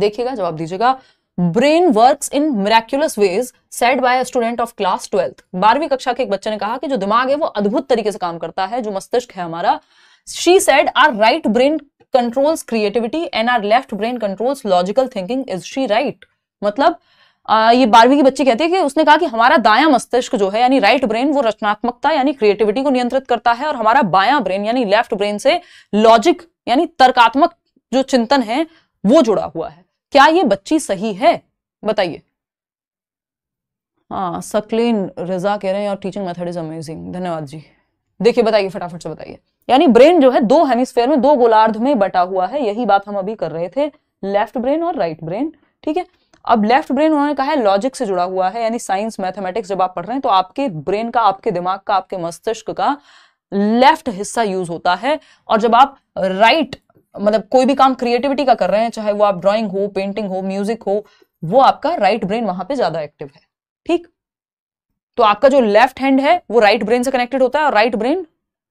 देखिएगा जवाब दीजिएगा brain work in miraculous ways set by student of class twelfth बारहवीं कक्षा के एक बच्चे ने कहा कि जो दिमाग है वो अद्भुत तरीके से काम करता है जो मस्तिष्क है हमारा she said our right brain controls creativity and our left brain controls logical thinking is she right मतलब आ, ये बारहवीं की बच्ची कहती है कि उसने कहा कि हमारा दाया मस्तिष्क जो है यानी राइट ब्रेन वो रचनात्मकता यानी क्रिएटिविटी को नियंत्रित करता है और हमारा बायां ब्रेन यानी लेफ्ट ब्रेन से लॉजिक यानी तर्कात्मक जो चिंतन है वो जुड़ा हुआ है क्या ये बच्ची सही है बताइए हाँ सकलीन रजा कह रहे हैं और टीचिंग मेथड इज अमेजिंग धन्यवाद जी देखिए बताइए फटाफट से बताइए यानी ब्रेन जो है दो हेमिस्फेयर में दो गोलार्ध में बटा हुआ है यही बात हम अभी कर रहे थे लेफ्ट ब्रेन और राइट ब्रेन ठीक है अब लेफ्ट ब्रेन उन्होंने कहा है लॉजिक से जुड़ा हुआ है यानी साइंस मैथमेटिक्स जब आप पढ़ रहे हैं तो आपके ब्रेन का आपके दिमाग का आपके मस्तिष्क का लेफ्ट हिस्सा यूज होता है और जब आप राइट मतलब कोई भी काम क्रिएटिविटी का कर रहे हैं चाहे वो आप ड्राइंग हो पेंटिंग हो म्यूजिक हो वो आपका राइट ब्रेन वहां पे ज्यादा एक्टिव है ठीक तो आपका जो लेफ्ट हैंड है वो राइट ब्रेन से कनेक्टेड होता है और right brain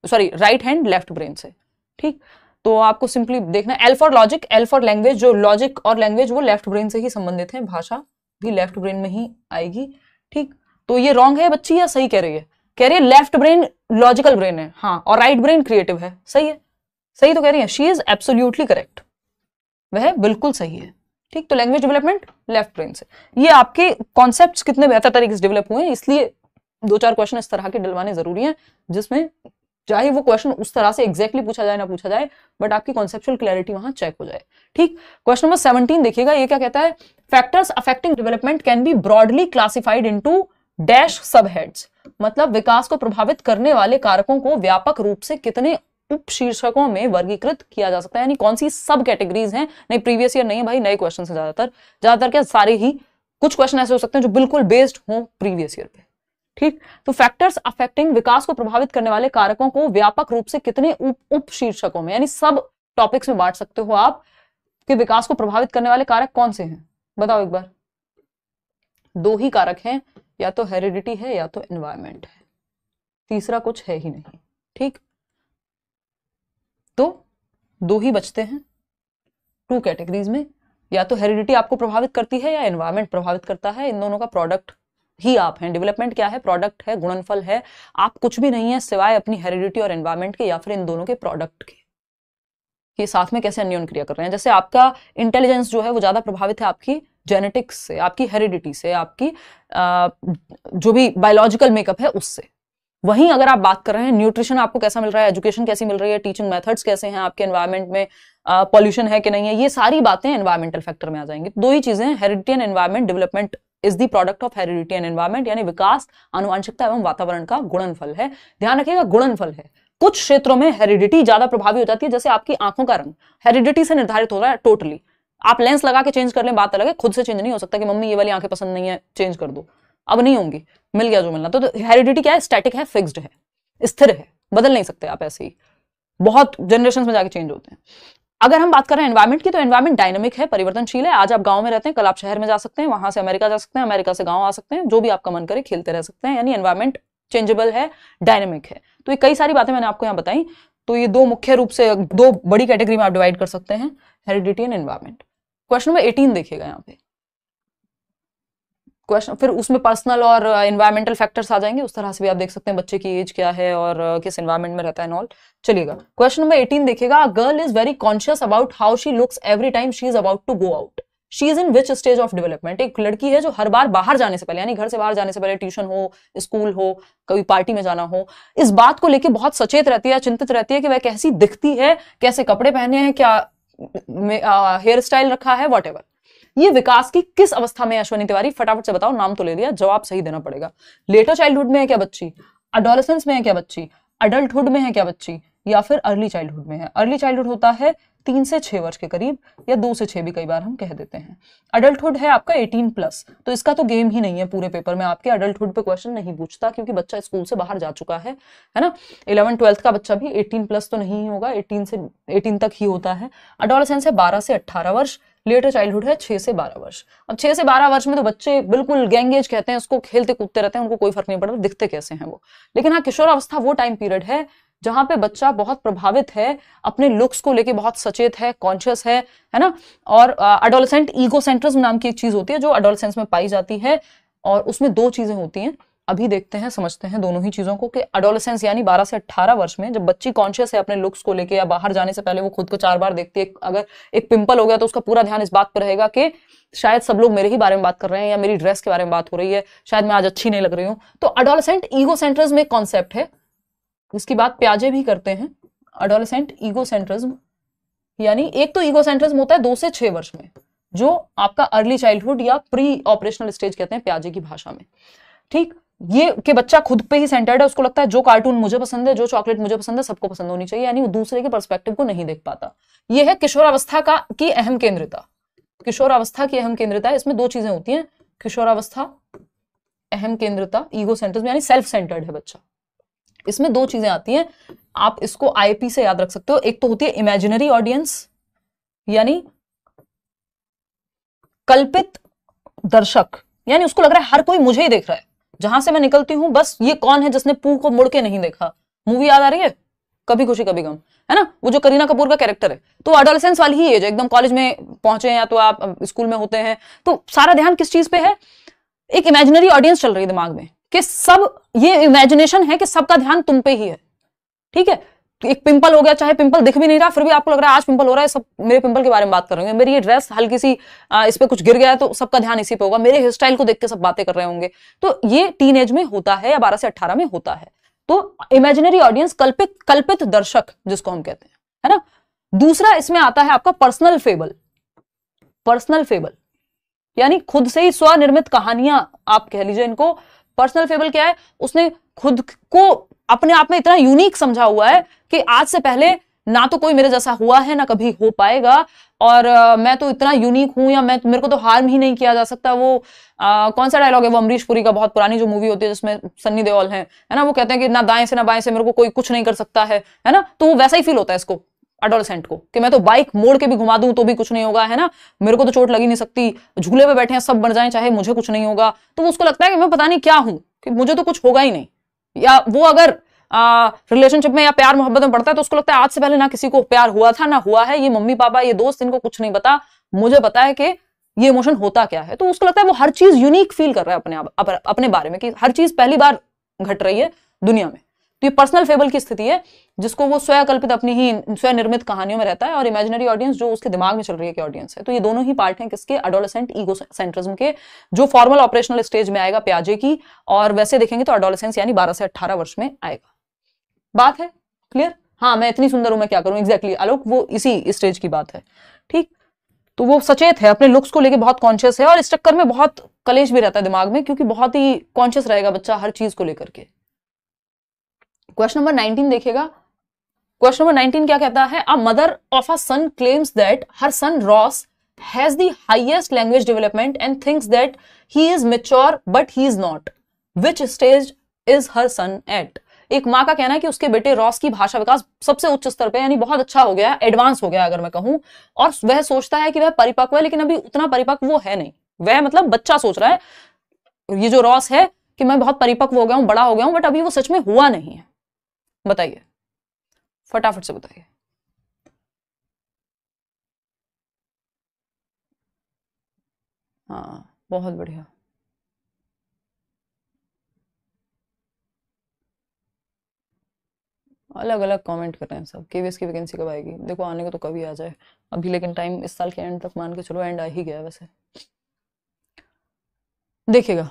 sorry right hand left brain से ठीक तो आपको सिंपली देखना L for logic L for language जो लॉजिक और लैंग्वेज वो लेफ्ट ब्रेन से ही संबंधित है भाषा भी लेफ्ट ब्रेन में ही आएगी ठीक तो ये रॉन्ग है बच्ची या सही कह रही है कह रही है लेफ्ट ब्रेन लॉजिकल ब्रेन है हाँ और राइट ब्रेन क्रिएटिव है सही है सही तो कह रही है शी इज एब्सोल्यूटली करेक्ट वह बिल्कुल सही है ठीक तो लैंग्वेज डेवलपमेंट लेफ्ट ब्रेन से ये आपके कॉन्सेप्ट कितने बेहतर तरीके से डेवलप हुए हैं इसलिए दो चार क्वेश्चन इस तरह के डलवाने जरूरी हैं जिसमें चाहे वो क्वेश्चन उस तरह से एक्जैक्टली exactly पूछा जाए ना पूछा जाए बट आपकी कॉन्सेप्चुअल क्लैरिटी वहां चेक हो जाए ठीक क्वेश्चन नंबर सेवनटीन देखिएगा ये क्या कहता है factors affecting development can be broadly classified into dash सब मतलब विकास को प्रभावित करने वाले कारकों को व्यापक रूप से कितने उप शीर्षकों में वर्गीकृत किया जा सकता है यानी कौन सी सब कैटेगरीज हैं नहीं प्रीवियस ईयर नहीं है भाई नए क्वेश्चन से ज्यादातर ज्यादातर क्या सारे ही कुछ क्वेश्चन ऐसे हो सकते हैं जो बिल्कुल बेस्ड हो प्रीवियस ईयर पे ठीक तो फैक्टर्स अफेक्टिंग विकास को प्रभावित करने वाले कारकों को व्यापक रूप से कितने उप उप शीर्षकों में यानी सब टॉपिक्स में बांट सकते हो आप कि विकास को प्रभावित करने वाले कारक कौन से हैं बताओ एक बार दो ही कारक हैं या तो हेरिडिटी है या तो एनवायरमेंट है तीसरा कुछ है ही नहीं ठीक तो दो ही बचते हैं टू कैटेगरीज में या तो हेरिडिटी आपको प्रभावित करती है या एनवायरमेंट प्रभावित करता है इन दोनों का प्रोडक्ट ही आप हैं डेवलपमेंट क्या है प्रोडक्ट है गुणनफल है आप कुछ भी नहीं है सिवाय अपनी हेरिडिटी और एनवायरमेंट के या फिर इन दोनों के प्रोडक्ट के ये साथ में कैसे अन्योन क्रिया कर रहे हैं जैसे आपका इंटेलिजेंस जो है वो ज़्यादा प्रभावित है आपकी जेनेटिक्स से आपकी हेरिडिटी से आपकी आ, जो भी बायोलॉजिकल मेकअप है उससे वहीं अगर आप बात कर रहे हैं न्यूट्रिशन आपको कैसा मिल रहा है एजुकेशन कैसी मिल रही है टीचिंग मेथड्स कैसे हैं आपके एनवायरमेंट में पॉल्यूशन है कि नहीं है ये सारी बातें एनवायरमेंटल फैक्टर में आ जाएंगी दो ही चीजें heredity and environment development is the product of heredity and environment यानी विकास अनुवांशिकता एवं वातावरण का गुणनफल है ध्यान रखिएगा गुणनफल है कुछ क्षेत्रों में हेरिडिटी ज्यादा प्रभावी हो जाती है जैसे आपकी आंखों का रंग हेरिडिटी से निर्धारित हो रहा है टोटली आप लेंस लगा के चेंज कर लें बात अलग है खुद से चेंज नहीं हो सकता कि मम्मी ये वाली आंखें पसंद नहीं है चेंज कर दो अब नहीं होंगी मिल गया जो मिलना तो, हेरिडिटी तो क्या है स्टैटिक है फिक्स्ड है स्थिर है बदल नहीं सकते आप ऐसे ही बहुत जनरेशन में जाके चेंज होते हैं अगर हम बात करें एनवायरमेंट की तो एनवायरमेंट डायनेमिक है परिवर्तनशील है आज आप गांव में रहते हैं कल आप शहर में जा सकते हैं वहां से अमेरिका जा सकते हैं अमेरिका से गांव आ सकते हैं जो भी आपका मन करे खेलते रह सकते हैं यानी एनवायरमेंट चेंजेबल है डायनेमिक है तो ये कई सारी बातें मैंने आपको यहाँ बताई तो ये दो मुख्य रूप से दो बड़ी कैटेगरी में आप डिवाइड कर सकते हैं heredity and environment question number eighteen देखिएगा यहाँ पे क्वेश्चन फिर उसमें पर्सनल और इन्वायरमेंटल uh, फैक्टर्स आ जाएंगे उस तरह से भी आप देख सकते हैं बच्चे की एज क्या है और uh, किस इन्वायरमेंट में रहता है ऑल चलिएगा क्वेश्चन नंबर एटीन देखिएगा girl is very conscious about how she looks every time she is about to go out she is in which stage of development एक लड़की है जो हर बार बाहर जाने से पहले यानी घर से बाहर जाने से पहले ट्यूशन हो स्कूल हो कभी पार्टी में जाना हो इस बात को लेकर बहुत सचेत रहती है चिंतित रहती है कि वह कैसी दिखती है कैसे कपड़े पहने हैं क्या हेयर स्टाइल रखा है वॉट एवर ये विकास की किस अवस्था में अश्वनी तिवारी फटाफट से बताओ नाम तो ले लिया जवाब सही देना पड़ेगा लेटर चाइल्डहुड में है क्या बच्ची अडोलसेंस में है क्या बच्ची अडल्टुड में है क्या बच्ची या फिर अर्ली चाइल्डहुड में है अर्ली चाइल्डहुड होता है तीन से छह वर्ष के करीब या दो से छह भी कई बार हम कह देते हैं अडल्टुड है आपका 18 प्लस तो इसका तो गेम ही नहीं है पूरे पेपर में आपके अडल्टुड पे क्वेश्चन नहीं पूछता क्योंकि बच्चा स्कूल से बाहर जा चुका है है ना इलेवन ट्वेल्थ का बच्चा भी 18 प्लस तो नहीं होगा 18 से 18 तक ही होता है अडोलसेंस है बारह से अट्ठारह वर्ष लेटर चाइल्डहुड है छह से बारह वर्ष अब छह से बारह वर्ष में तो बच्चे बिल्कुल गैंगेज कहते हैं उसको खेलते कूदते रहते हैं उनको कोई फर्क नहीं पड़ता दिखते कैसे हैं वो लेकिन हाँ किशोरावस्था वो टाइम पीरियड है जहाँ पे बच्चा बहुत प्रभावित है अपने लुक्स को लेके बहुत सचेत है कॉन्शियस है है ना और अडोलसेंट ईगोसेंट्रिज्म नाम की एक चीज होती है जो अडोलसेंस में पाई जाती है और उसमें दो चीजें होती हैं अभी देखते हैं समझते हैं दोनों ही चीज़ों को कि अडोलसेंस यानी 12 से 18 वर्ष में जब बच्ची कॉन्शियस है अपने लुक्स को लेके या बाहर जाने से पहले वो खुद को चार बार देखती है अगर एक पिंपल हो गया तो उसका पूरा ध्यान इस बात पर रहेगा कि शायद सब लोग मेरे ही बारे में बात कर रहे हैं या मेरी ड्रेस के बारे में बात हो रही है शायद मैं आज अच्छी नहीं लग रही हूँ तो अडोलसेंट ईगो सेंटर्स में कॉन्सेप्ट है जिसकी बात प्याजे भी करते हैं अडोलसेंट ईगो सेंटर्स यानी एक तो ईगो सेंटर्स होता है दो से छह वर्ष में जो आपका अर्ली चाइल्डहुड या प्री ऑपरेशनल स्टेज कहते हैं प्याजे की भाषा में ठीक ये कि बच्चा खुद पे ही सेंटर्ड है उसको लगता है जो कार्टून मुझे पसंद है जो चॉकलेट मुझे पसंद है सबको पसंद होनी चाहिए यानी वो दूसरे के पर्सपेक्टिव को नहीं देख पाता ये है किशोरावस्था का की अहम केंद्रता किशोरावस्था की अहम केंद्रता इसमें दो चीजें होती हैं किशोरावस्था अहम केंद्रता ईगो सेंटर्स यानी सेल्फ सेंटर्ड है बच्चा इसमें दो चीजें आती हैं आप इसको आईपी से याद रख सकते हो एक तो होती है इमेजिनरी ऑडियंस यानी कल्पित दर्शक यानी उसको लग रहा है हर कोई मुझे ही देख रहा है जहां से मैं निकलती हूँ बस ये कौन है जिसने पू को मुड़ के नहीं देखा मूवी याद आ रही है कभी खुशी कभी गम है ना वो जो करीना कपूर का कैरेक्टर है तो अडोलसेंस वाली ही एज एकदम कॉलेज में पहुंचे या तो आप स्कूल में होते हैं तो सारा ध्यान किस चीज पे है एक इमेजिनरी ऑडियंस चल रही है दिमाग में कि सब ये इमेजिनेशन है कि सबका ध्यान तुम पे ही है ठीक है एक पिंपल हो गया चाहे पिंपल दिख भी नहीं रहा फिर भी आपको लग रहा है आज पिंपल हो रहा है सब मेरे पिंपल के बारे में बात करेंगे मेरी ये ड्रेस हल्की सी आ, इस पर कुछ गिर गया है तो सबका ध्यान इसी पे होगा मेरे हेयर स्टाइल को देख के सब बातें कर रहे होंगे तो ये टीन एज में होता है या बारह से अट्ठारह में होता है तो इमेजिनरी ऑडियंस कल्पित कल्पित दर्शक जिसको हम कहते हैं है ना दूसरा इसमें आता है आपका पर्सनल फेबल पर्सनल फेबल यानी खुद से ही स्वनिर्मित कहानियां आप कह लीजिए इनको पर्सनल फेबल क्या है उसने खुद को अपने आप में इतना यूनिक समझा हुआ है कि आज से पहले ना तो कोई मेरे जैसा हुआ है ना कभी हो पाएगा और आ, मैं तो इतना यूनिक हूं या मैं मेरे को तो हार्म ही नहीं किया जा सकता वो आ, कौन सा डायलॉग है वो अमरीश पुरी का बहुत पुरानी जो मूवी होती है जिसमें सन्नी देओल है है ना वो कहते हैं कि ना दाएं से ना बाएं से मेरे को कोई कुछ नहीं कर सकता है है ना तो वो वैसा ही फील होता है इसको अडोलसेंट को कि मैं तो बाइक मोड़ के भी घुमा दूं तो भी कुछ नहीं होगा है ना मेरे को तो चोट लगी नहीं सकती झूले पे बैठे हैं सब बन जाए चाहे मुझे कुछ नहीं होगा तो उसको लगता है कि मैं पता नहीं क्या हूं कि मुझे तो कुछ होगा ही नहीं या वो अगर रिलेशनशिप में या प्यार मोहब्बत में पड़ता है तो उसको लगता है आज से पहले ना किसी को प्यार हुआ था ना हुआ है ये मम्मी पापा ये दोस्त इनको कुछ नहीं पता मुझे पता है कि ये इमोशन होता क्या है तो उसको लगता है वो हर चीज यूनिक फील कर रहा है अपने आप अपने बारे में कि हर चीज पहली बार घट रही है दुनिया में तो ये पर्सनल फेबल की स्थिति है जिसको वो स्वयंकल्पित अपनी ही स्वयनिर्मित कहानियों में रहता है और इमेजिनरी ऑडियंस जो उसके दिमाग में चल रही है कि ऑडियंस है तो ये दोनों ही पार्ट हैं किसके अडोलसेंट ईगो सेंट्रिज्म के जो फॉर्मल ऑपरेशनल स्टेज में आएगा प्याजे की और वैसे देखेंगे तो अडोलसेंस यानी बारह से अट्ठारह वर्ष में आएगा बात है क्लियर हाँ मैं इतनी सुंदर हूं मैं क्या करूं एग्जैक्टली exactly, आलोक वो इसी स्टेज की बात है ठीक तो वो सचेत है अपने लुक्स को लेके बहुत कॉन्शियस है और इस चक्कर में बहुत कलेश भी रहता है दिमाग में क्योंकि बहुत ही कॉन्शियस रहेगा बच्चा हर चीज को लेकर के क्वेश्चन नंबर नाइनटीन देखिएगा क्वेश्चन नंबर नाइनटीन क्या कहता है a mother of a son claims that her son Ross has the highest language development and thinks that he is mature but he is not which stage is her son at एक माँ का कहना है कि उसके बेटे Ross की भाषा विकास सबसे उच्च स्तर पे यानी बहुत अच्छा हो गया एडवांस हो गया अगर मैं कहूँ और वह सोचता है कि वह परिपक्व है लेकिन अभी उतना परिपक्व वो है नहीं वह मतलब बच्चा सोच रहा है ये जो रॉस है कि मैं बहुत परिपक्व हो गया हूँ बड़ा हो गया हूँ बट अभी वो सच में हुआ नहीं है बताइए फटाफट से बताइए हाँ बहुत बढ़िया अलग अलग कमेंट कर रहे हैं सब केवीएस की वैकेंसी कब आएगी देखो आने को तो कभी आ जाए अभी लेकिन टाइम इस साल के एंड तक मान के चलो एंड आ ही गया वैसे देखिएगा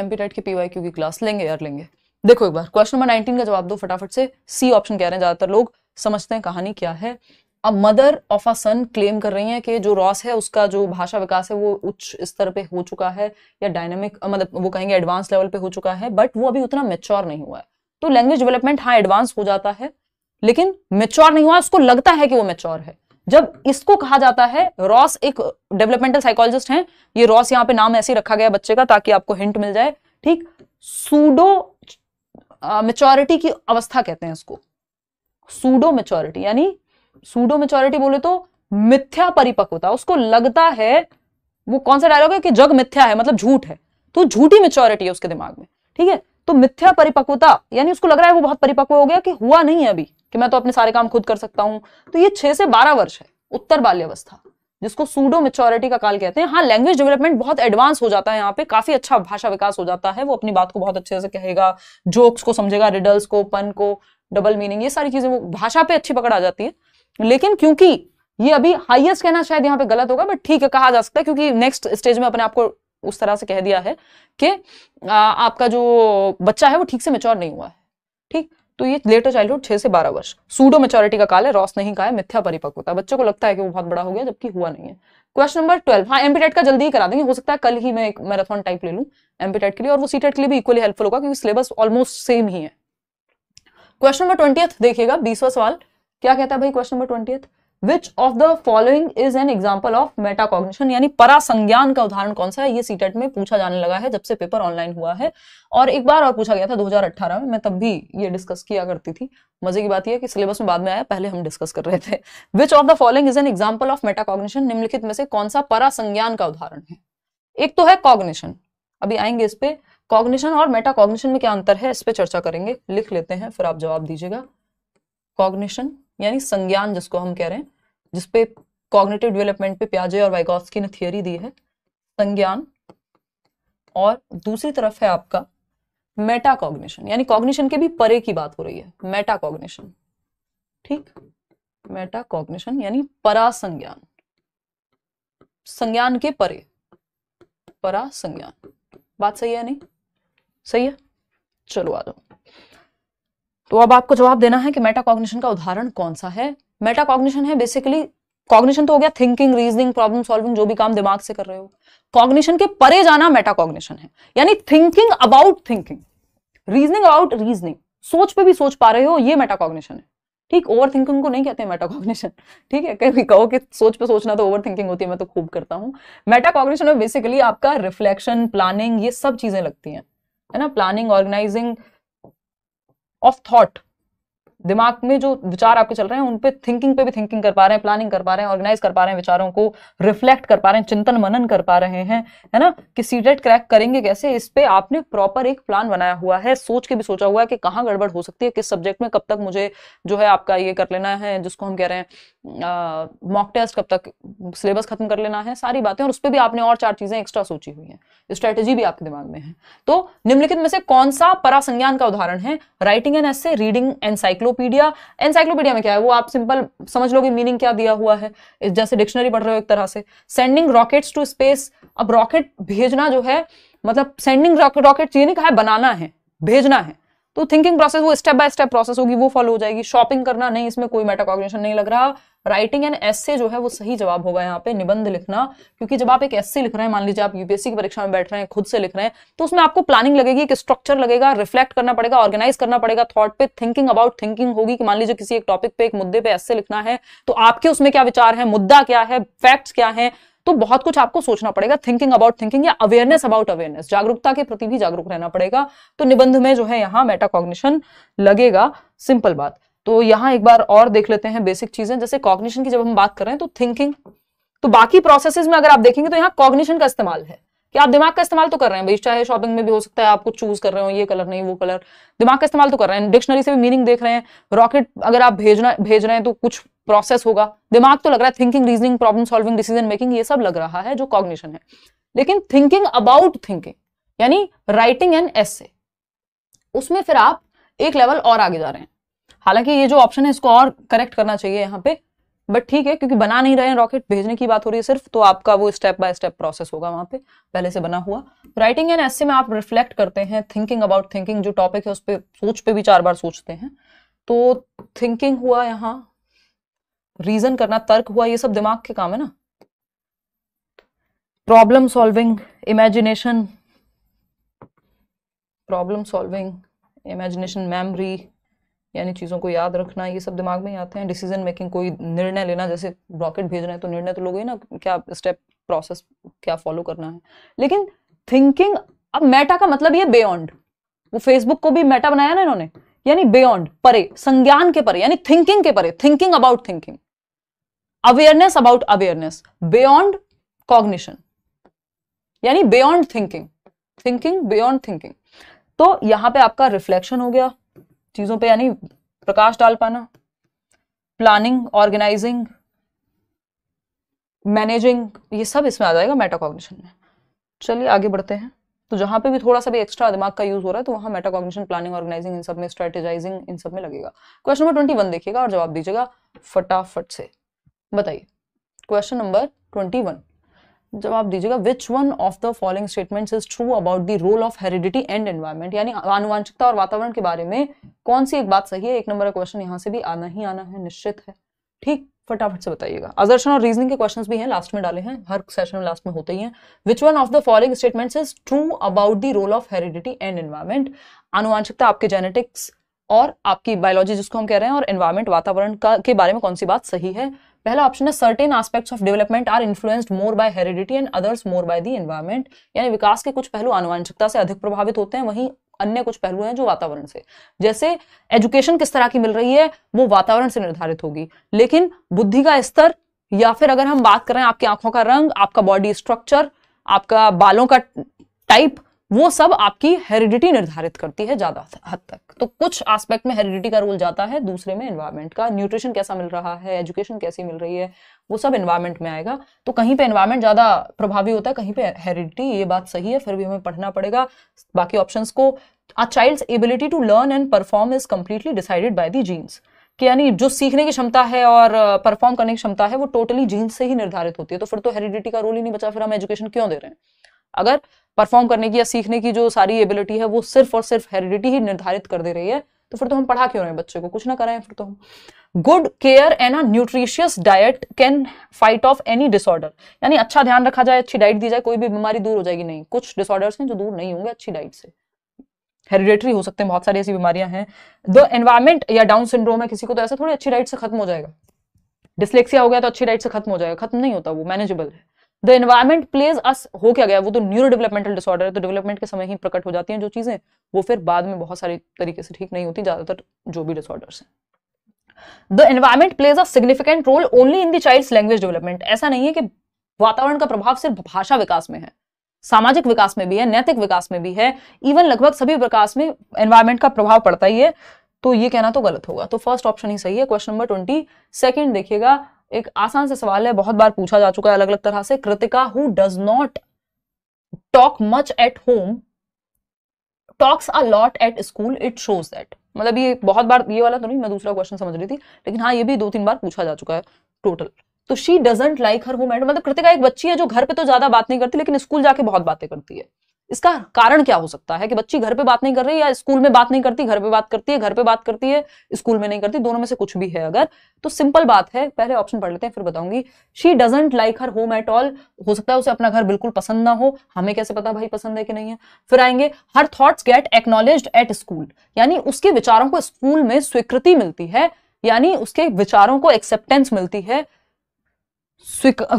एमपी टेट की पी वाई क्यू की क्लास लेंगे यार लेंगे देखो एक बार क्वेश्चन नंबर नाइनटीन का जवाब दो फटाफट से सी ऑप्शन कह रहे हैं ज्यादातर लोग समझते हैं कहानी क्या है अब mother of a son claim कर रही हैं कि जो रॉस है उसका जो भाषा विकास है वो उच्च स्तर पे हो चुका है या डायनेमिक मतलब वो कहेंगे एडवांस लेवल पे हो चुका है बट वो अभी उतना मेच्योर नहीं हुआ है तो लैंग्वेज डेवलपमेंट हाँ एडवांस हो जाता है लेकिन मेच्योर नहीं हुआ उसको लगता है कि वो मेच्योर है जब इसको कहा जाता है रॉस एक डेवलपमेंटल साइकोलॉजिस्ट हैं ये रॉस यहाँ पे नाम ऐसे रखा गया बच्चे का ताकि आपको हिंट मिल जाए ठीक सूडो मेचोरिटी की अवस्था कहते हैं इसको सूडो मेचोरिटी यानी सूडो मेचोरिटी बोले तो मिथ्या परिपक्वता उसको लगता है वो कौन सा डायलॉग है कि जग मिथ्या है मतलब झूठ है तो झूठी मेचोरिटी है उसके दिमाग में ठीक है तो मिथ्या परिपक्वता यानी उसको लग रहा है वो बहुत परिपक्व हो गया कि हुआ नहीं है अभी कि मैं तो अपने सारे काम खुद कर सकता हूं तो ये छह से बारह वर्ष है उत्तर बाल्यावस्था जिसको सूडो मेच्योरिटी का काल कहते हैं हाँ लैंग्वेज डेवलपमेंट बहुत एडवांस हो जाता है यहाँ पे काफी अच्छा भाषा विकास हो जाता है वो अपनी बात को बहुत अच्छे से कहेगा जोक्स को समझेगा रिडल्स को पन को डबल मीनिंग ये सारी चीजें वो भाषा पे अच्छी पकड़ आ जाती है लेकिन क्योंकि ये अभी हाइएस्ट कहना शायद यहाँ पे गलत होगा बट ठीक है कहा जा सकता है क्योंकि नेक्स्ट स्टेज में अपने आपको उस तरह से कह दिया है कि आपका जो बच्चा है वो ठीक से मेच्योर नहीं हुआ है ठीक तो ये लेटर चाइल्डहुड छह से बारह वर्ष सूडो मेचोरिटी का काल है रॉस नहीं कहा है मिथ्या परिपक्वता बच्चों को लगता है कि वो बहुत बड़ा हो गया जबकि हुआ नहीं है क्वेश्चन नंबर ट्वेल्व हाँ एमपीटेट का जल्दी ही करा देंगे हो सकता है कल ही मैं एक मैराथन टाइप ले लूँ एमपीटेट के लिए और वो सीटेट के लिए भी इक्वली हेल्पफुल होगा क्योंकि सिलेबस ऑलमोस्ट सेम ही है क्वेश्चन नंबर ट्वेंटी देखिएगा बीसवा सवाल क्या कहता है भाई question number twenty which of the following is an example of metacognition यानी परासंज्ञान का उदाहरण कौन सा है ये सीटेट e में पूछा जाने लगा है जब से पेपर ऑनलाइन हुआ है और एक बार और पूछा गया था 2018 में मैं तब भी ये डिस्कस किया करती थी मजे की बात यह कि सिलेबस में बाद में आया पहले हम डिस्कस कर रहे थे which of the following is an example of metacognition निम्नलिखित में से कौन सा परासंज्ञान का उदाहरण है एक तो है कॉग्निशन अभी आएंगे इस पे कॉग्निशन और मेटाकॉग्निशन में क्या अंतर है इस पर चर्चा करेंगे लिख लेते हैं फिर आप जवाब दीजिएगा कॉग्निशन यानी संज्ञान जिसको हम कह रहे हैं जिसपे कॉग्नेटिव डेवलपमेंट पे प्याजे और वाइगॉस्की ने थियोरी दी है संज्ञान और दूसरी तरफ है आपका मेटा कॉग्निशन यानी कॉग्निशन के भी परे की बात हो रही है मेटा कॉग्निशन ठीक मेटा कॉग्निशन यानी परा संज्ञान संज्ञान के परे परा संज्ञान बात सही है नहीं सही है चलो आ जाओ तो अब आपको जवाब देना है कि मेटाकॉग्निशन का उदाहरण कौन सा है मेटाकॉग्निशन है बेसिकली कॉग्निशन तो हो गया थिंकिंग रीजनिंग प्रॉब्लम सॉल्विंग जो भी काम दिमाग से कर रहे हो कॉग्निशन के परे जाना मेटाकॉग्निशन है यानी thinking about thinking reasoning about reasoning सोच पे भी सोच पा रहे हो ये मेटाकॉग्निशन है ठीक ओवर थिंकिंग को नहीं कहते हैं मेटाकॉग्निशन ठीक है कहीं कहो कि सोच पे सोचना तो ओवर थिंकिंग होती है मैं तो खूब करता हूँ मेटाकॉग्निशन में बेसिकली आपका रिफ्लेक्शन प्लानिंग ये सब चीजें लगती हैं है ना प्लानिंग ऑर्गेनाइजिंग of thought दिमाग में जो विचार आपके चल रहे हैं उन पे थिंकिंग पे भी थिंकिंग कर पा रहे हैं प्लानिंग कर पा रहे हैं ऑर्गेनाइज कर पा रहे हैं विचारों को रिफ्लेक्ट कर पा रहे हैं चिंतन मनन कर पा रहे हैं है ना कि सीडेट क्रैक करेंगे कैसे इस पे आपने प्रॉपर एक प्लान बनाया हुआ है सोच के भी सोचा हुआ है कि कहाँ गड़बड़ हो सकती है किस सब्जेक्ट में कब तक मुझे जो है आपका ये कर लेना है जिसको हम कह रहे हैं मॉक टेस्ट कब तक सिलेबस खत्म कर लेना है सारी बातें और उस पर भी आपने और चार चीजें एक्स्ट्रा सोची हुई हैं स्ट्रेटेजी भी आपके दिमाग में है तो निम्नलिखित में से कौन सा परासंज्ञान का उदाहरण है writing an essay reading encyclo encyclopedia encyclopedia में क्या है वो आप सिंपल समझ लोगे मीनिंग क्या दिया हुआ है जैसे डिक्शनरी पढ़ रहे हो एक तरह से सेंडिंग रॉकेट्स टू स्पेस अब रॉकेट भेजना जो है मतलब सेंडिंग रॉकेट रॉकेट ये नहीं कहा है बनाना है भेजना है तो थिंकिंग प्रोसेस वो स्टेप बाय स्टेप प्रोसेस होगी वो फॉलो हो जाएगी शॉपिंग करना नहीं इसमें कोई मेटाकॉग्निशन नहीं लग रहा राइटिंग एंड एसे जो है वो सही जवाब होगा यहाँ पे निबंध लिखना क्योंकि जब आप एक एसे लिख रहे हैं मान लीजिए आप यूपीएससी की परीक्षा में बैठ रहे हैं खुद से लिख रहे हैं तो उसमें आपको प्लानिंग लगेगी एक स्ट्रक्चर लगेगा रिफ्लेक्ट करना पड़ेगा ऑर्गेनाइज करना पड़ेगा थॉट पे थिंकिंग अबाउट थिंकिंग होगी कि मान लीजिए किसी एक टॉपिक पे एक मुद्दे पे ऐसे लिखना है तो आपके उसमें क्या विचार है मुद्दा क्या है फैक्ट्स क्या है तो बहुत कुछ आपको सोचना पड़ेगा थिंकिंग अबाउट थिंकिंग या अवेयरनेस अबाउट अवेयरनेस जागरूकता के प्रति भी जागरूक रहना पड़ेगा तो निबंध में जो है यहाँ मेटाकॉग्निशन लगेगा सिंपल बात तो यहाँ एक बार और देख लेते हैं बेसिक चीजें जैसे कॉग्निशन की जब हम बात कर रहे हैं तो थिंकिंग तो बाकी प्रोसेसेस में अगर आप देखेंगे तो यहाँ कॉग्निशन का इस्तेमाल है कि आप दिमाग का इस्तेमाल तो कर रहे हैं भाई चाहे शॉपिंग में भी हो सकता है आप कुछ चूज कर रहे हो ये कलर नहीं वो कलर दिमाग का इस्तेमाल तो कर रहे हैं डिक्शनरी से भी मीनिंग देख रहे हैं रॉकेट अगर आप भेजना भेज रहे हैं तो कुछ प्रोसेस होगा दिमाग तो लग रहा है thinking reasoning problem solving decision making ये सब लग रहा है जो कॉग्निशन है लेकिन थिंकिंग अबाउट थिंकिंग यानी राइटिंग एन एस उसमें फिर आप एक लेवल और आगे जा रहे हैं हालांकि ये जो ऑप्शन है इसको और करेक्ट करना चाहिए यहाँ पे बट ठीक है क्योंकि बना नहीं रहे हैं रॉकेट भेजने की बात हो रही है सिर्फ तो आपका वो स्टेप बाय स्टेप प्रोसेस होगा वहां पे पहले से बना हुआ राइटिंग एंड ऐसे में आप रिफ्लेक्ट करते हैं थिंकिंग अबाउट थिंकिंग जो टॉपिक है उस पर सोच पे भी चार बार सोचते हैं तो थिंकिंग हुआ यहाँ रीजन करना तर्क हुआ ये सब दिमाग के काम है ना problem solving imagination problem solving imagination memory यानी चीज़ों को याद रखना ये सब दिमाग में ही आते हैं डिसीजन मेकिंग कोई निर्णय लेना जैसे रॉकेट भेजना है तो निर्णय तो लोगे ना क्या स्टेप प्रोसेस क्या फॉलो करना है लेकिन थिंकिंग अब मेटा का मतलब ये बियॉन्ड वो फेसबुक को भी मेटा बनाया ना इन्होंने यानी बियॉन्ड परे संज्ञान के परे यानी थिंकिंग के परे thinking about thinking awareness about awareness beyond cognition यानी beyond thinking thinking beyond thinking तो यहां पे आपका रिफ्लेक्शन हो गया चीज़ों पे यानी प्रकाश डाल पाना प्लानिंग ऑर्गेनाइजिंग मैनेजिंग ये सब इसमें आ जाएगा मेटाकॉग्निशन में चलिए आगे बढ़ते हैं तो जहां पे भी थोड़ा सा भी एक्स्ट्रा दिमाग का यूज हो रहा है तो वहां मेटाकॉग्निशन प्लानिंग ऑर्गेनाइजिंग इन सब में स्ट्रेटेजाइजिंग इन सब में लगेगा क्वेश्चन नंबर ट्वेंटी वन देखिएगा और जवाब दीजिएगा फटाफट से बताइए क्वेश्चन नंबर ट्वेंटी वन जवाब दीजिएगा which one of the following statements is true about the role of heredity and environment यानी अनुवांशिकता और वातावरण के बारे में कौन सी एक बात सही है एक नंबर का क्वेश्चन यहाँ से भी आना ही आना है निश्चित है ठीक फटाफट से बताइएगा अजर्शन और रीजनिंग के क्वेश्चन भी हैं लास्ट में डाले हैं हर सेशन में लास्ट में होते ही हैं which one of the following statements is true about the role of heredity and environment अनुवांशिकता आपके जेनेटिक्स और आपकी बायोलॉजी जिसको हम कह रहे हैं और एनवायरमेंट वातावरण का के बारे में कौन सी बात सही है पहला ऑप्शन है certain aspects of development are influenced more by heredity and others more by the environment यानी विकास के कुछ पहलू अनुवांशिकता से अधिक प्रभावित होते हैं वहीं अन्य कुछ पहलू हैं जो वातावरण से जैसे एजुकेशन किस तरह की मिल रही है वो वातावरण से निर्धारित होगी लेकिन बुद्धि का स्तर या फिर अगर हम बात करें आपकी आंखों का रंग आपका बॉडी स्ट्रक्चर आपका बालों का टाइप वो सब आपकी हेरिडिटी निर्धारित करती है ज्यादा हद तक तो कुछ एस्पेक्ट में हेरिडिटी का रोल जाता है दूसरे में एनवायरमेंट का न्यूट्रिशन कैसा मिल रहा है एजुकेशन कैसी मिल रही है वो सब एनवायरमेंट में आएगा तो कहीं पे एनवायरमेंट ज़्यादा प्रभावी होता है कहीं पे हेरिडिटी ये बात सही है फिर भी हमें पढ़ना पड़ेगा बाकी ऑप्शन को a child's ability to learn and perform is completely decided by the genes कि यानी जो सीखने की क्षमता है और परफॉर्म करने की क्षमता है वो टोटली जीन्स से ही निर्धारित होती है तो फिर तो हेरिडिटी का रोल ही नहीं बचा फिर हम एजुकेशन क्यों दे रहे हैं अगर परफॉर्म करने की या सीखने की जो सारी एबिलिटी है वो सिर्फ और सिर्फ हेरिडिटी ही निर्धारित कर दे रही है तो फिर तो हम पढ़ा क्यों रहे हैं बच्चे को कुछ ना कराएं फिर तो हम good care and a nutritious diet can fight off any disorder यानी अच्छा ध्यान रखा जाए अच्छी डाइट दी जाए कोई भी बीमारी दूर हो जाएगी नहीं कुछ डिसऑर्डर्स हैं जो दूर नहीं होंगे अच्छी डाइट से हेरिडेटरी हो सकते हैं बहुत सारी ऐसी बीमारियां हैं द एनवायरमेंट या डाउन सिंड्रोम है किसी को तो ऐसा थोड़ी अच्छी डाइट से खत्म हो जाएगा डिस्लेक्सिया हो गया तो अच्छी डाइट से खत्म हो जाएगा खत्म नहीं होता वो मैनेजेबल है द एनवायरमेंट प्लेज अस हो क्या गया वो तो न्यूरो डेवलपमेंटल डिसऑर्डर है तो डेवलपमेंट के समय ही प्रकट हो जाती हैं जो चीज़ें वो फिर बाद में बहुत सारे तरीके से ठीक नहीं होती ज़्यादातर जो भी डिसऑर्डर्स हैं the environment plays a significant role only in the child's language development ऐसा नहीं है कि वातावरण का प्रभाव सिर्फ भाषा विकास में है सामाजिक विकास में भी है नैतिक विकास में भी है इवन लगभग सभी विकास में एनवायरमेंट का प्रभाव पड़ता ही है तो ये कहना तो गलत होगा तो फर्स्ट ऑप्शन ही सही है क्वेश्चन नंबर ट्वेंटी सेकेंड देखिएगा एक आसान से सवाल है बहुत बार पूछा जा चुका है अलग अलग तरह से Kritika who does not talk much at home talks a lot at school it shows that मतलब ये बहुत बार ये वाला तो नहीं मैं दूसरा क्वेश्चन समझ रही थी लेकिन हाँ ये भी दो तीन बार पूछा जा चुका है टोटल तो she doesn't like her home at मतलब कृतिका एक बच्ची है जो घर पे तो ज्यादा बात नहीं करती लेकिन स्कूल जाके बहुत बातें करती है इसका कारण क्या हो सकता है कि बच्ची घर पे बात नहीं कर रही या स्कूल में बात नहीं करती घर पे बात करती है घर पे बात करती है स्कूल में नहीं करती दोनों में से कुछ भी है अगर तो सिंपल बात है पहले ऑप्शन पढ़ लेते हैं फिर बताऊंगी she doesn't like her home at all हो सकता है उसे अपना घर बिल्कुल पसंद ना हो हमें कैसे पता भाई पसंद है कि नहीं है फिर आएंगे her thoughts get acknowledge at school यानी उसके विचारों को स्कूल में स्वीकृति मिलती है यानी उसके विचारों को एक्सेप्टेंस मिलती है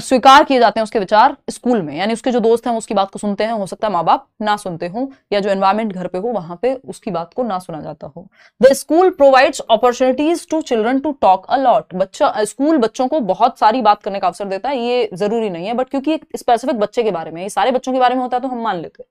स्वीकार किए जाते हैं उसके विचार स्कूल में यानी उसके जो दोस्त हैं उसकी बात को सुनते हैं हो सकता है माँ बाप ना सुनते हो या जो एनवायरमेंट घर पे हो वहां पे उसकी बात को ना सुना जाता हो the school provides opportunities to children to talk a lot बच्चा स्कूल बच्चों को बहुत सारी बात करने का अवसर देता है ये जरूरी नहीं है बट क्योंकि एक स्पेसिफिक बच्चे के बारे में ये सारे बच्चों के बारे में होता है तो हम मान लेते हैं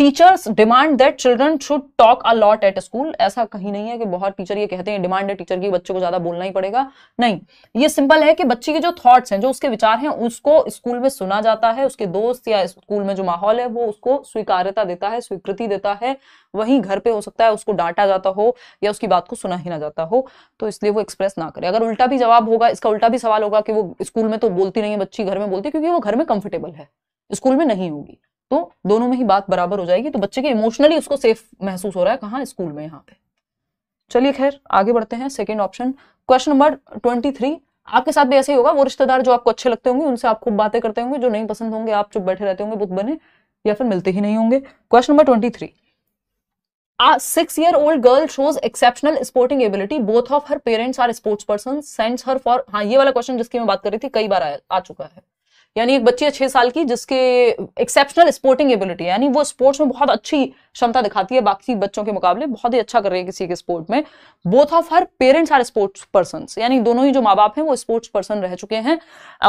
teachers demand that children should talk a lot at school ऐसा कहीं नहीं है कि बहुत टीचर ये कहते हैं डिमांड है टीचर की बच्चे को ज्यादा बोलना ही पड़ेगा नहीं ये सिंपल है कि बच्चे के जो थॉट्स हैं जो उसके विचार हैं उसको स्कूल में सुना जाता है उसके दोस्त या स्कूल में जो माहौल है वो उसको स्वीकार्यता देता है स्वीकृति देता है वहीं घर पे हो सकता है उसको डांटा जाता हो या उसकी बात को सुना ही ना जाता हो तो इसलिए वो एक्सप्रेस ना करे अगर उल्टा भी जवाब होगा इसका उल्टा भी सवाल होगा कि वो स्कूल में तो बोलती नहीं है बच्ची घर में बोलती क्योंकि वो घर में कंफर्टेबल है स्कूल में नहीं होगी तो दोनों में ही बात बराबर हो जाएगी तो बच्चे के इमोशनली उसको सेफ महसूस हो रहा है कहाँ स्कूल में यहाँ पे चलिए खैर आगे बढ़ते हैं second option question number twenty three आपके साथ भी ऐसे ही होगा वो रिश्तेदार जो आपको अच्छे लगते होंगे उनसे आप खूब बातें करते होंगे जो नहीं पसंद होंगे आप चुप बैठे रहते होंगे बुक बने या फिर मिलते ही नहीं होंगे question number twenty three six year old girl shows exceptional sporting ability both of her parents are sports person sends her for हाँ ये वाला क्वेश्चन जिसकी मैं बात कर रही थी कई बार आ, आ चुका है यानी एक बच्ची है छह साल की जिसके एक्सेप्शनल स्पोर्टिंग एबिलिटी है यानी वो स्पोर्ट्स में बहुत अच्छी क्षमता दिखाती है बाकी बच्चों के मुकाबले बहुत ही अच्छा कर रही है किसी के स्पोर्ट में both of her parents are sports person यानी दोनों ही जो माँ बाप हैं वो स्पोर्ट्स पर्सन रह चुके हैं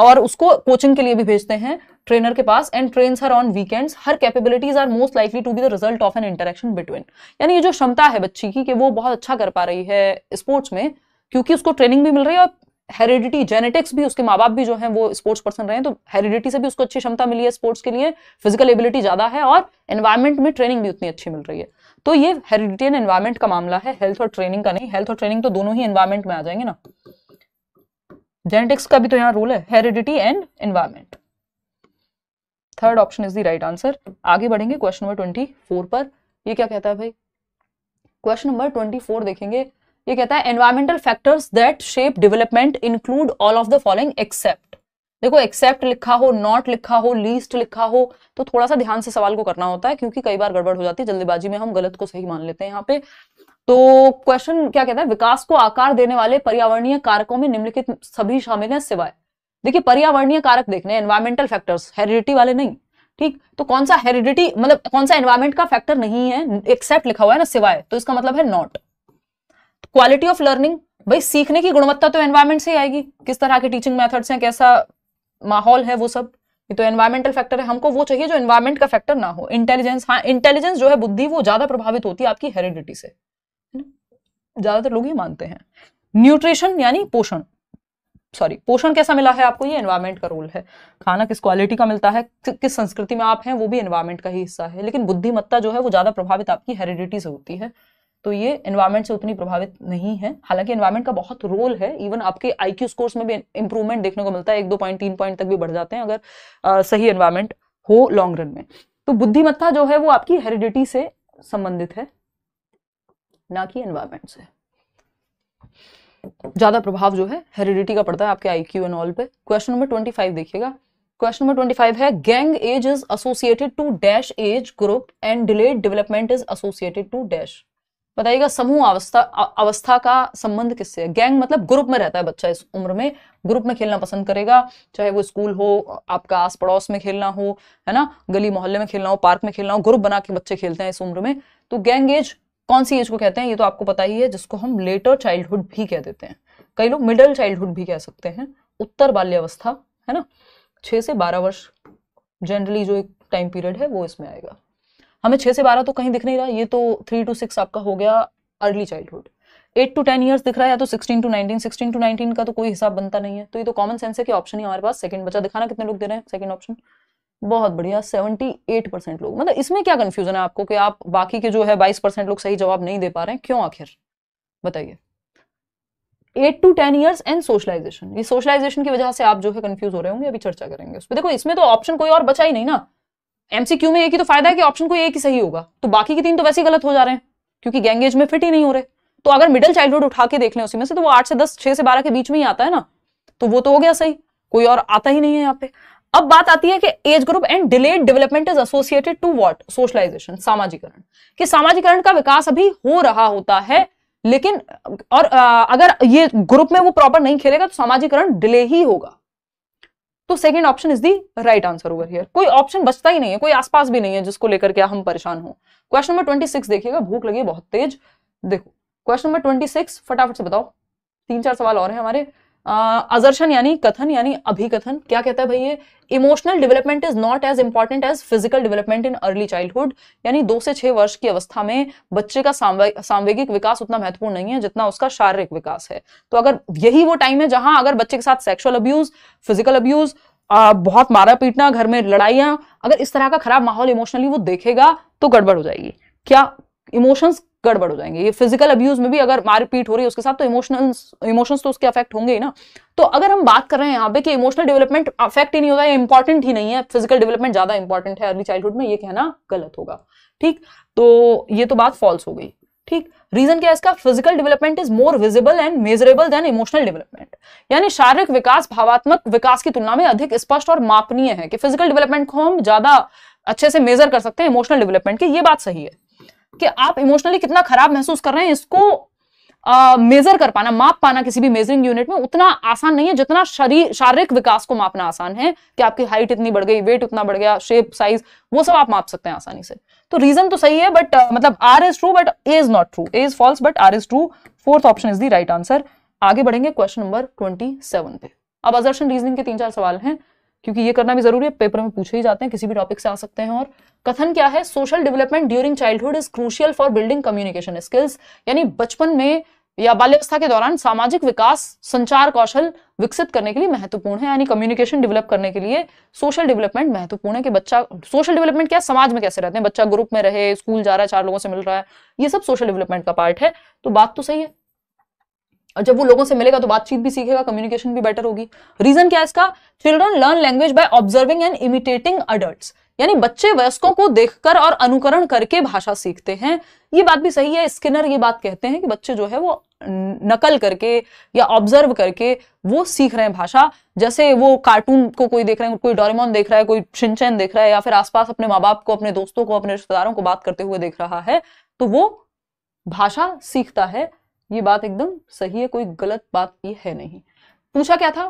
और उसको कोचिंग के लिए भी भेजते हैं ट्रेनर के पास and train her on weekends her capabilities are most likely to be the result of an interaction between यानी ये जो क्षमता है बच्ची की कि वो बहुत अच्छा कर पा रही है स्पोर्ट्स में क्योंकि उसको ट्रेनिंग भी मिल रही है और हेरिडिटी जेनेटिक्स भी उसके माँ बाप भी जो है वो स्पोर्ट्स पर्सन रहे हैं तो हेरिडिटी से भी उसको अच्छी क्षमता मिली है स्पोर्ट्स के लिए फिजिकल एबिलिटी ज्यादा है और एनवायरमेंट में ट्रेनिंग भी उतनी अच्छी मिल रही है तो ये हेरिडिटी एंड एनवायरमेंट का मामला है हेल्थ और ट्रेनिंग का नहीं हेल्थ और ट्रेनिंग तो दोनों ही एनवायरमेंट में आ जाएंगे ना जेनेटिक्स का भी तो यहाँ रोल है heredity and environment third option is the right answer आगे बढ़ेंगे क्वेश्चन नंबर ट्वेंटी फोर पर ये क्या कहता है भाई क्वेश्चन नंबर ट्वेंटी फोर देखेंगे ये कहता है environmental factors that shape development include all of the following except देखो एक्सेप्ट लिखा हो नॉट लिखा हो लीस्ट लिखा हो तो थोड़ा सा ध्यान से सवाल को करना होता है क्योंकि कई बार गड़बड़ हो जाती है जल्दबाजी में हम गलत को सही मान लेते हैं यहाँ पे तो क्वेश्चन क्या कहता है विकास को आकार देने वाले पर्यावरणीय कारकों में निम्नलिखित सभी शामिल हैं सिवाय देखिए पर्यावरणीय कारक देखने एनवायरमेंटल फैक्टर्स हेरिडिटी वाले नहीं ठीक तो कौन सा हेरिडिटी मतलब कौन सा एनवायरमेंट का फैक्टर नहीं है एक्सेप्ट लिखा हुआ है ना सिवाय तो इसका मतलब है नॉट क्वालिटी ऑफ लर्निंग भाई सीखने की गुणवत्ता तो एनवायरमेंट से ही आएगी किस तरह के टीचिंग मेथड्स हैं कैसा माहौल है वो सब ये तो एनवायरमेंटल फैक्टर है हमको वो चाहिए जो एनवायरमेंट का फैक्टर ना हो इंटेलिजेंस हाँ इंटेलिजेंस जो है बुद्धि वो ज्यादा प्रभावित होती है आपकी हेरिडिटी से ज्यादातर लोग ये मानते हैं न्यूट्रिशन यानी पोषण सॉरी पोषण कैसा मिला है आपको ये एनवायरमेंट का रोल है खाना किस क्वालिटी का मिलता है किस संस्कृति में आप हैं वो भी एनवायरमेंट का ही हिस्सा है लेकिन बुद्धिमत्ता जो है वो ज्यादा प्रभावित आपकी हेरिडिटी से होती है तो ये एनवायरमेंट से उतनी प्रभावित नहीं है हालांकि एनवायरमेंट का बहुत रोल है इवन आपके आई स्कोर्स में भी इंप्रूवमेंट देखने को मिलता है एक दो पॉइंट तीन पॉइंट तक भी बढ़ जाते हैं अगर आ, सही एनवायरमेंट हो लॉन्ग रन में तो बुद्धिमत्ता जो है वो आपकी हेरिडिटी से संबंधित है ना कि एनवायरमेंट से ज्यादा प्रभाव जो है हेरिडिटी का पड़ता है आपके आई क्यू एनऑल पे क्वेश्चन नंबर ट्वेंटी फाइव देखिएगा क्वेश्चन नंबर ट्वेंटी फाइव है gang age is associated to dash age group and delayed development is associated to dash बताइएगा समूह अवस्था अवस्था का संबंध किससे है गैंग मतलब ग्रुप में रहता है बच्चा इस उम्र में ग्रुप में खेलना पसंद करेगा चाहे वो स्कूल हो आपका आस पड़ोस में खेलना हो है ना गली मोहल्ले में खेलना हो पार्क में खेलना हो ग्रुप बना के बच्चे खेलते हैं इस उम्र में तो गैंग एज कौन सी एज को कहते हैं ये तो आपको पता ही है जिसको हम लेटर चाइल्डहुड भी कह देते हैं कई लोग मिडल चाइल्डहुड भी कह सकते हैं उत्तर बाल्यावस्था है ना छह से बारह वर्ष जनरली जो एक टाइम पीरियड है वो इसमें आएगा हमें छह से बारह तो कहीं दिख नहीं रहा ये तो थ्री टू सिक्स आपका हो गया early childhood eight to ten years दिख रहा है या तो sixteen to nineteen sixteen to nineteen का तो कोई हिसाब बनता नहीं है तो ये तो कॉमन सेंस है कि ऑप्शन ही हमारे पास सेकंड बचा दिखाना कितने लोग दे रहे हैं सेकंड ऑप्शन बहुत बढ़िया सेवेंटी एट परसेंट लोग मतलब इसमें क्या कन्फ्यूजन है आपको कि आप बाकी के जो है बाईस परसेंट लोग सही जवाब नहीं दे पा रहे हैं क्यों आखिर बताइए eight to ten years and socialization ये सोशलाइजेशन की वजह से आप जो है कंफ्यूज हो रहे होंगे अभी चर्चा करेंगे उस पर देखो इसमें तो ऑप्शन कोई और बचा ही नहीं ना एमसीक्यू में एक ही तो फायदा है कि ऑप्शन कोई एक ही सही होगा तो बाकी के तीन तो वैसे ही गलत हो जा रहे हैं क्योंकि गैंगेज में फिट ही नहीं हो रहे तो अगर मिडिल चाइल्डहुड उठा के देख लें उसी में से तो वो आठ से दस छह से बारह के बीच में ही आता है ना तो वो तो हो गया सही कोई और आता ही नहीं है यहाँ पे अब बात आती है कि age group and delayed development is associated to what socialization सामाजिकरण कि सामाजिकरण का विकास अभी हो रहा होता है लेकिन और अगर ये ग्रुप में वो प्रॉपर नहीं खेलेगा तो सामाजिकरण डिले ही होगा तो second option is the right answer over here कोई ऑप्शन बचता ही नहीं है कोई आसपास भी नहीं है जिसको लेकर क्या हम परेशान हो क्वेश्चन नंबर ट्वेंटी सिक्स देखिएगा भूख लगी बहुत तेज देखो क्वेश्चन नंबर ट्वेंटी सिक्स फटाफट से बताओ तीन चार सवाल और हैं हमारे अजर्शन यानी कथन यानी अभिकथन क्या कहता है भाई ये emotional development is not as important as physical development in early childhood यानी दो से छह वर्ष की अवस्था में बच्चे का सांवेगिक विकास उतना महत्वपूर्ण नहीं है जितना उसका शारीरिक विकास है तो अगर यही वो टाइम है जहां अगर बच्चे के साथ सेक्सुअल अब्यूज फिजिकल अब्यूज बहुत मारा पीटना घर में लड़ाइयाँ अगर इस तरह का खराब माहौल इमोशनली वो देखेगा तो गड़बड़ हो जाएगी क्या इमोशंस गड़बड़ हो जाएंगे ये फिजिकल अब्यूज में भी अगर मारपीट हो रही है उसके साथ तो इमोशनल इमोशंस तो उसके अफेक्ट होंगे ही ना तो अगर हम बात कर रहे हैं यहाँ पे कि इमोशनल डेवलपमेंट अफेक्ट ही नहीं होता है इंपॉर्टेंट ही नहीं है फिजिकल डेवलपमेंट ज्यादा इंपॉर्टेंट है अर्ली चाइल्डहुड में ये कहना गलत होगा ठीक तो ये तो बात फॉल्स हो गई ठीक रीजन क्या है इसका physical development is more visible and measurable than emotional development यानी शारीरिक विकास भावात्मक विकास की तुलना में अधिक स्पष्ट और मापनीय है कि फिजिकल डेवलपमेंट को हम ज्यादा अच्छे से मेजर कर सकते हैं इमोशनल डेवलपमेंट की ये बात सही है कि आप इमोशनली कितना खराब महसूस कर रहे हैं इसको मेजर कर पाना माप पाना किसी भी मेजरिंग यूनिट में उतना आसान नहीं है जितना शरीर शारीरिक विकास को मापना आसान है कि आपकी हाइट इतनी बढ़ गई वेट उतना बढ़ गया शेप साइज वो सब आप माप सकते हैं आसानी से तो रीजन तो सही है बट uh, मतलब R is true but A is not true A is false but R is true fourth option is the right answer आगे बढ़ेंगे क्वेश्चन नंबर ट्वेंटी पे अब अजर्शन रीजनिंग के तीन चार सवाल हैं क्योंकि ये करना भी जरूरी है पेपर में पूछे ही जाते हैं किसी भी टॉपिक से आ सकते हैं और कथन क्या है social development during childhood is crucial for building communication skills यानी बचपन में या बाल्यवस्था के दौरान सामाजिक विकास संचार कौशल विकसित करने के लिए महत्वपूर्ण है यानी कम्युनिकेशन डेवलप करने के लिए सोशल डेवलपमेंट महत्वपूर्ण है कि बच्चा सोशल डेवलपमेंट क्या समाज में कैसे रहते हैं बच्चा ग्रुप में रहे स्कूल जा रहा है चार लोगों से मिल रहा है ये सब सोशल डेवलपमेंट का पार्ट है तो बात तो सही है और जब वो लोगों से मिलेगा तो बातचीत भी सीखेगा कम्युनिकेशन भी बेटर होगी रीजन क्या है इसका children learn language by observing and imitating adult यानी बच्चे वयस्कों को देखकर और अनुकरण करके भाषा सीखते हैं ये बात भी सही है स्किनर ये बात कहते हैं कि बच्चे जो है वो नकल करके या ऑब्जर्व करके वो सीख रहे हैं भाषा जैसे वो कार्टून को कोई देख रहे हैं कोई डोरेमोन देख रहा है कोई छिंचन देख रहा है या फिर आसपास अपने माँ बाप को अपने दोस्तों को अपने रिश्तेदारों को बात करते हुए देख रहा है तो वो भाषा सीखता है ये बात एकदम सही है कोई गलत बात ये है नहीं पूछा क्या था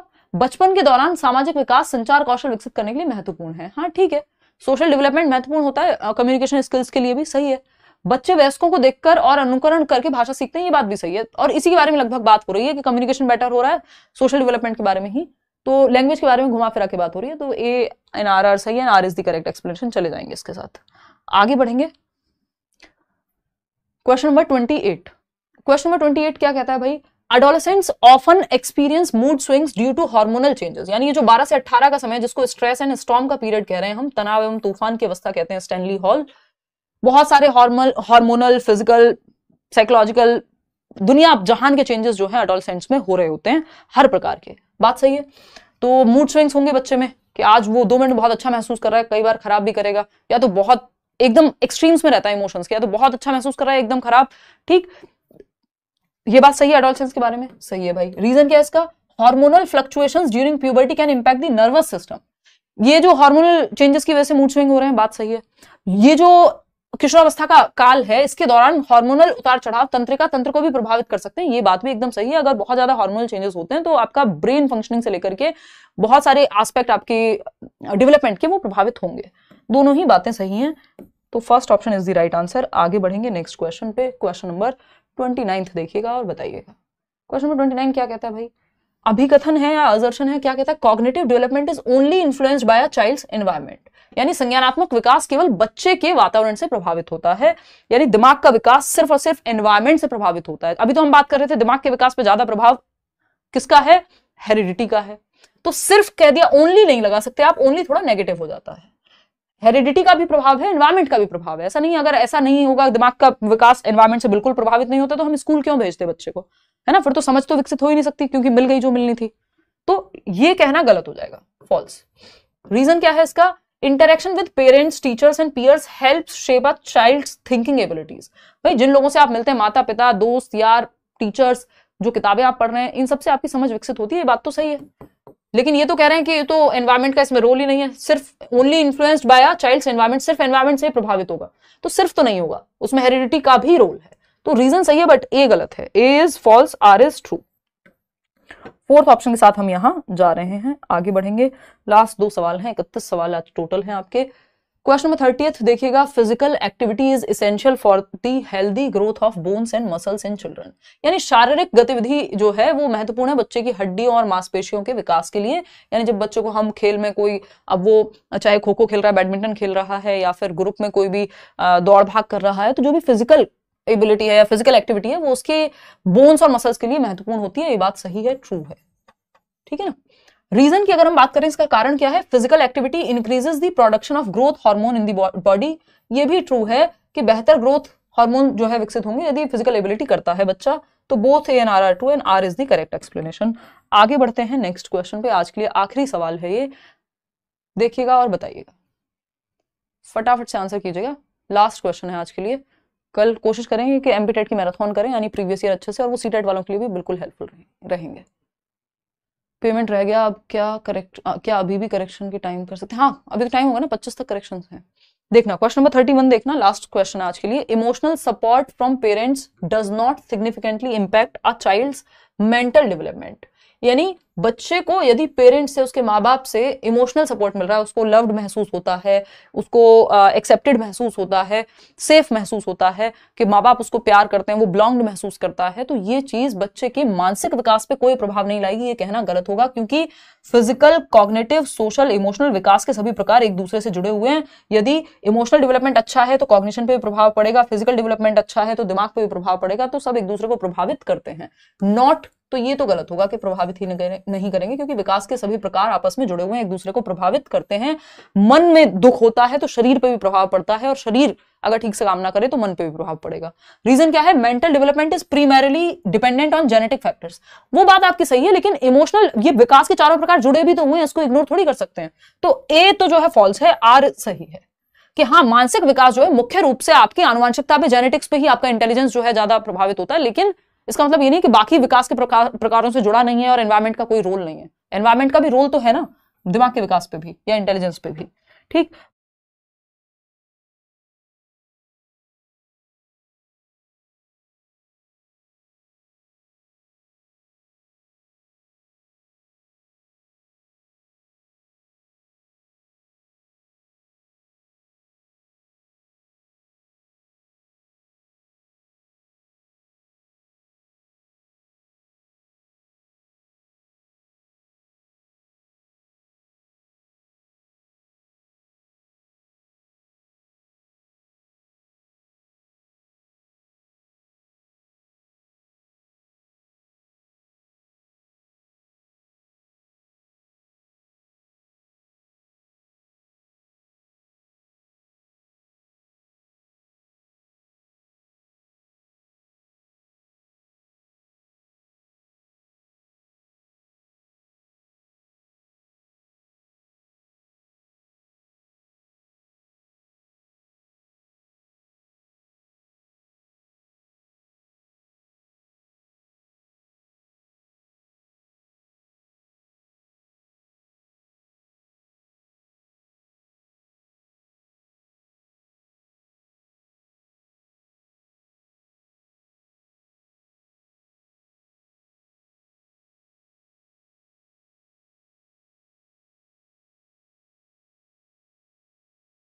बचपन के दौरान सामाजिक विकास संचार कौशल विकसित करने के लिए महत्वपूर्ण है हाँ ठीक है सोशल डेवलपमेंट महत्वपूर्ण होता है कम्युनिकेशन स्किल्स के लिए भी सही है बच्चे वयस्कों को देखकर और अनुकरण करके भाषा सीखते हैं ये बात भी सही है और इसी के बारे में लगभग बात हो रही है कि कम्युनिकेशन बेटर हो रहा है सोशल डेवलपमेंट के बारे में ही तो लैंग्वेज के बारे में घुमा फिरा के बात हो रही है तो ए एन आर आर सही है and R is the correct explanation चले जाएंगे इसके साथ आगे बढ़ेंगे question number twenty eight question number twenty eight क्या कहता है भाई adolescents often experience mood swings due to hormonal changes यानी ये जो 12 से 18 का समय है जिसको स्ट्रेस एंड स्टॉम का पीरियड कह रहे हैं हम तनाव एवं तूफान की अवस्था कहते हैं स्टैनली हॉल बहुत सारे हार्मोनल हार्मोनल फिजिकल साइकोलॉजिकल दुनिया जहान के चेंजेस जो है अडोलसेंट्स में हो रहे होते हैं हर प्रकार के बात सही है तो मूड स्विंग्स होंगे बच्चे में कि आज वो दो मिनट बहुत अच्छा महसूस कर रहा है कई बार खराब भी करेगा या तो बहुत एकदम एक्सट्रीम्स में रहता है इमोशंस के या तो बहुत अच्छा महसूस कर रहा है एकदम खराब ठीक ये बात सही है एडोलसेंस के बारे में सही है भाई रीजन क्या है इसका hormonal fluctuations during puberty can impact the nervous system ये जो हार्मोनल चेंजेस की वजह से मूड स्विंग हो रहे हैं बात सही है ये जो किशोरावस्था का काल है इसके दौरान हार्मोनल उतार चढ़ाव तंत्रिका तंत्र को भी प्रभावित कर सकते हैं ये बात भी एकदम सही है अगर बहुत ज्यादा हार्मोनल चेंजेस होते हैं तो आपका ब्रेन फंक्शनिंग से लेकर के बहुत सारे एस्पेक्ट आपके डेवलपमेंट के वो प्रभावित होंगे दोनों ही बातें सही हैं तो first option is the right answer आगे बढ़ेंगे नेक्स्ट क्वेश्चन पे क्वेश्चन नंबर ट्वेंटी नाइन्थ देखिएगा और बताइएगा क्वेश्चन नंबर ट्वेंटी नाइन क्या कहता है भाई अभिकथन है या अजर्शन है क्या कहता है cognitive development is only influenced by a child's environment यानी संज्ञानात्मक विकास केवल बच्चे के वातावरण से प्रभावित होता है यानी दिमाग का विकास सिर्फ और सिर्फ एनवायरमेंट से प्रभावित होता है अभी तो हम बात कर रहे थे दिमाग के विकास पर ज्यादा प्रभाव किसका है हेरिडिटी का है तो सिर्फ कह दिया ओनली नहीं लगा सकते आप ओनली थोड़ा नेगेटिव हो जाता है हेरिडिटी का भी प्रभाव है एनवायरमेंट का भी प्रभाव है ऐसा नहीं अगर ऐसा नहीं होगा दिमाग का विकास एनवायरमेंट से बिल्कुल प्रभावित नहीं होता तो हम स्कूल क्यों भेजते बच्चे को है ना फिर तो समझ तो विकसित हो ही नहीं सकती क्योंकि मिल गई जो मिलनी थी तो ये कहना गलत हो जाएगा फॉल्स रीजन क्या है इसका interaction with parents teachers and peers help shape a child thinking abilities भाई जिन लोगों से आप मिलते हैं माता पिता दोस्त यार टीचर्स जो किताबें आप पढ़ रहे हैं इन सबसे आपकी समझ विकसित होती है ये बात तो सही है लेकिन ये तो कह रहे हैं कि तो एनवायरमेंट का इसमें रोल ही नहीं है सिर्फ only influenced by child's environment सिर्फ एनवायरमेंट से प्रभावित होगा तो सिर्फ तो नहीं होगा उसमें हेरिडिटी का भी रोल है तो रीजन सही है बट ए गलत है A is false R is true fourth option के साथ हम यहाँ जा रहे हैं आगे बढ़ेंगे लास्ट दो सवाल हैं इकतीस सवाल आज टोटल हैं आपके क्वेश्चन नंबर थर्टीथ देखिएगा physical activity is essential for the healthy growth of bones and muscles in children यानी शारीरिक गतिविधि जो है वो महत्वपूर्ण है बच्चे की हड्डियों और मांसपेशियों के विकास के लिए यानी जब बच्चों को हम खेल में कोई अब वो चाहे खो खो खेल रहा है बैडमिंटन खेल रहा है या फिर ग्रुप में कोई भी दौड़ भाग कर रहा है तो जो भी फिजिकल एबिलिटी है या फिजिकल एक्टिविटी है वो उसके बोन्स और मसल्स के लिए महत्वपूर्ण होती है ये बात सही है ट्रू है ठीक है ना रीजन की अगर हम बात करें इसका कारण क्या है physical activity increases the production of growth hormone in body ये भी ट्रू है कि बेहतर ग्रोथ हार्मोन जो है विकसित होंगे यदि फिजिकल एबिलिटी करता है बच्चा तो both A and R are true and R is the correct explanation आगे बढ़ते हैं नेक्स्ट क्वेश्चन पे आज के लिए आखिरी सवाल है ये देखिएगा और बताइएगा फटाफट से आंसर कीजिएगा लास्ट क्वेश्चन है आज के लिए कल कोशिश करेंगे कि एमपीटेट की मैराथन करें यानी प्रीवियस ईयर अच्छे से और वो सीटेट वालों के लिए भी बिल्कुल हेल्पफुल रहेंगे पेमेंट रह गया अब क्या करेक्ट क्या अभी भी करेक्शन की टाइम कर सकते हैं हाँ अभी तो टाइम होगा ना पच्चीस तक करेक्शन है देखना क्वेश्चन नंबर थर्टी वन देखना लास्ट क्वेश्चन आज के लिए emotional support from parents does not significantly impact a child's mental development यानी बच्चे को यदि पेरेंट्स से उसके माँ बाप से इमोशनल सपोर्ट मिल रहा है उसको लव्ड महसूस होता है उसको एक्सेप्टेड uh, महसूस होता है सेफ महसूस होता है कि माँ बाप उसको प्यार करते हैं वो बिलोंग्ड महसूस करता है तो ये चीज बच्चे के मानसिक विकास पे कोई प्रभाव नहीं लाएगी ये कहना गलत होगा क्योंकि फिजिकल कॉग्नेटिव सोशल इमोशनल विकास के सभी प्रकार एक दूसरे से जुड़े हुए हैं यदि इमोशनल डेवलपमेंट अच्छा है तो कॉग्निशन पर भी प्रभाव पड़ेगा फिजिकल डेवलपमेंट अच्छा है तो दिमाग पर भी प्रभाव पड़ेगा तो सब एक दूसरे को प्रभावित करते हैं नॉट तो ये तो गलत होगा कि प्रभावित ही नहीं नहीं करेंगे क्योंकि विकास के सभी प्रकार आपस में जुड़े हुए हैं एक दूसरे को प्रभावित करते हैं मन में दुख होता है तो शरीर पर भी प्रभाव पड़ता है और शरीर अगर ठीक से काम ना करे तो मन पे भी प्रभाव पड़ेगा रीजन क्या है mental development is primarily dependent on genetic factors वो बात आपकी सही है लेकिन इमोशनल ये विकास के चारों प्रकार जुड़े भी तो हुए हैं इसको इग्नोर थोड़ी कर सकते हैं तो ए तो जो है फॉल्स है आर सही है कि हाँ मानसिक विकास जो है मुख्य रूप से आपकी आनुवांशिकता पे जेनेटिक्स पे ही आपका इंटेलिजेंस जो है ज्यादा प्रभावित होता है लेकिन इसका मतलब ये नहीं कि बाकी विकास के प्रकार प्रकारों से जुड़ा नहीं है और एनवायरमेंट का कोई रोल नहीं है एनवायरमेंट का भी रोल तो है ना दिमाग के विकास पे भी या इंटेलिजेंस पे भी ठीक